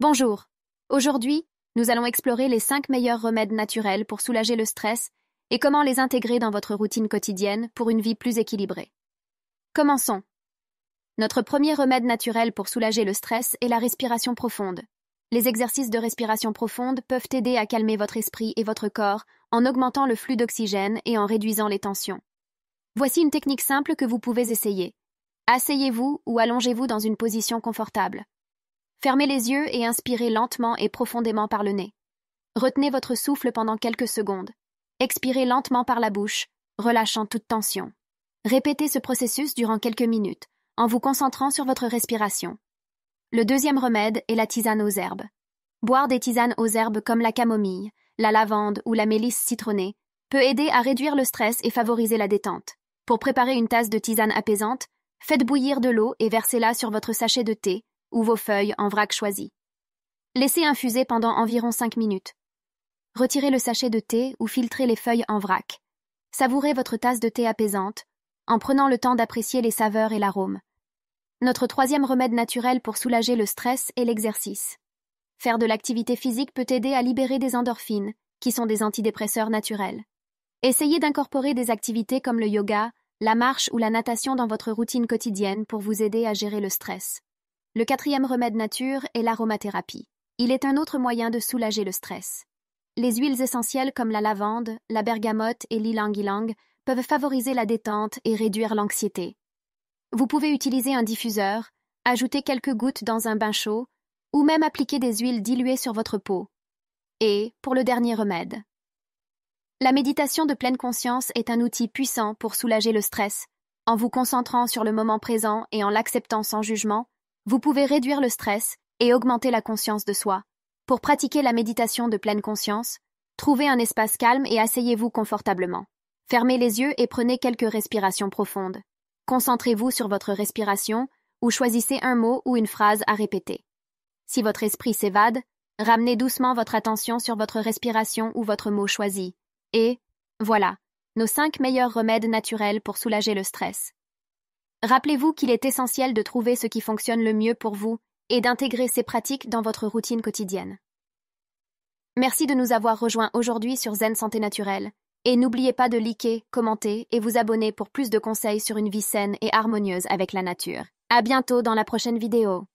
Bonjour. Aujourd'hui, nous allons explorer les 5 meilleurs remèdes naturels pour soulager le stress et comment les intégrer dans votre routine quotidienne pour une vie plus équilibrée. Commençons. Notre premier remède naturel pour soulager le stress est la respiration profonde. Les exercices de respiration profonde peuvent aider à calmer votre esprit et votre corps en augmentant le flux d'oxygène et en réduisant les tensions. Voici une technique simple que vous pouvez essayer. Asseyez-vous ou allongez-vous dans une position confortable. Fermez les yeux et inspirez lentement et profondément par le nez. Retenez votre souffle pendant quelques secondes. Expirez lentement par la bouche, relâchant toute tension. Répétez ce processus durant quelques minutes, en vous concentrant sur votre respiration. Le deuxième remède est la tisane aux herbes. Boire des tisanes aux herbes comme la camomille, la lavande ou la mélisse citronnée peut aider à réduire le stress et favoriser la détente. Pour préparer une tasse de tisane apaisante, faites bouillir de l'eau et versez-la sur votre sachet de thé ou vos feuilles en vrac choisies. Laissez infuser pendant environ 5 minutes. Retirez le sachet de thé ou filtrez les feuilles en vrac. Savourez votre tasse de thé apaisante en prenant le temps d'apprécier les saveurs et l'arôme. Notre troisième remède naturel pour soulager le stress est l'exercice. Faire de l'activité physique peut aider à libérer des endorphines, qui sont des antidépresseurs naturels. Essayez d'incorporer des activités comme le yoga, la marche ou la natation dans votre routine quotidienne pour vous aider à gérer le stress. Le quatrième remède nature est l'aromathérapie. Il est un autre moyen de soulager le stress. Les huiles essentielles comme la lavande, la bergamote et l'ilang-ilang peuvent favoriser la détente et réduire l'anxiété. Vous pouvez utiliser un diffuseur, ajouter quelques gouttes dans un bain chaud, ou même appliquer des huiles diluées sur votre peau. Et, pour le dernier remède, la méditation de pleine conscience est un outil puissant pour soulager le stress. En vous concentrant sur le moment présent et en l'acceptant sans jugement, vous pouvez réduire le stress et augmenter la conscience de soi. Pour pratiquer la méditation de pleine conscience, trouvez un espace calme et asseyez-vous confortablement. Fermez les yeux et prenez quelques respirations profondes. Concentrez-vous sur votre respiration ou choisissez un mot ou une phrase à répéter. Si votre esprit s'évade, ramenez doucement votre attention sur votre respiration ou votre mot choisi. Et, voilà, nos cinq meilleurs remèdes naturels pour soulager le stress. Rappelez-vous qu'il est essentiel de trouver ce qui fonctionne le mieux pour vous et d'intégrer ces pratiques dans votre routine quotidienne. Merci de nous avoir rejoints aujourd'hui sur Zen Santé Naturelle, et n'oubliez pas de liker, commenter et vous abonner pour plus de conseils sur une vie saine et harmonieuse avec la nature. À bientôt dans la prochaine vidéo.